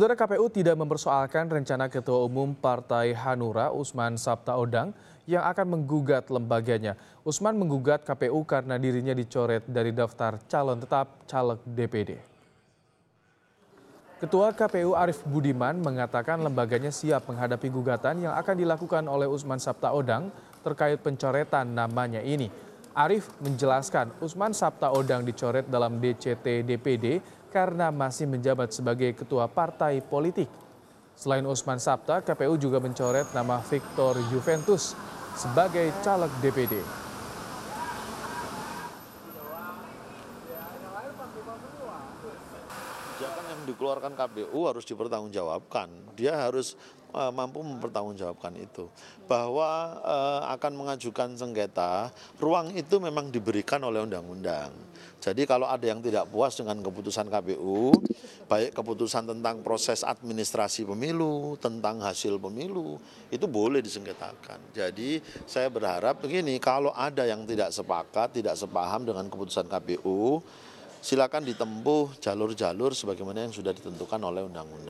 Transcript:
Saudara KPU tidak mempersoalkan rencana Ketua Umum Partai Hanura Usman Sabtaodang yang akan menggugat lembaganya. Usman menggugat KPU karena dirinya dicoret dari daftar calon tetap caleg DPD. Ketua KPU Arief Budiman mengatakan lembaganya siap menghadapi gugatan yang akan dilakukan oleh Usman Sabtaodang terkait pencoretan namanya ini. Arief menjelaskan Usman Sabta Odang dicoret dalam DCT DPD karena masih menjabat sebagai ketua partai politik. Selain Usman Sabta, KPU juga mencoret nama Victor Juventus sebagai caleg DPD. kebijakan yang dikeluarkan KPU harus dipertanggungjawabkan. Dia harus Eh, mampu mempertanggungjawabkan itu bahwa eh, akan mengajukan sengketa ruang itu memang diberikan oleh undang-undang jadi kalau ada yang tidak puas dengan keputusan KPU baik keputusan tentang proses administrasi pemilu tentang hasil pemilu itu boleh disengketakan jadi saya berharap begini kalau ada yang tidak sepakat tidak sepaham dengan keputusan KPU silakan ditempuh jalur-jalur sebagaimana yang sudah ditentukan oleh undang-undang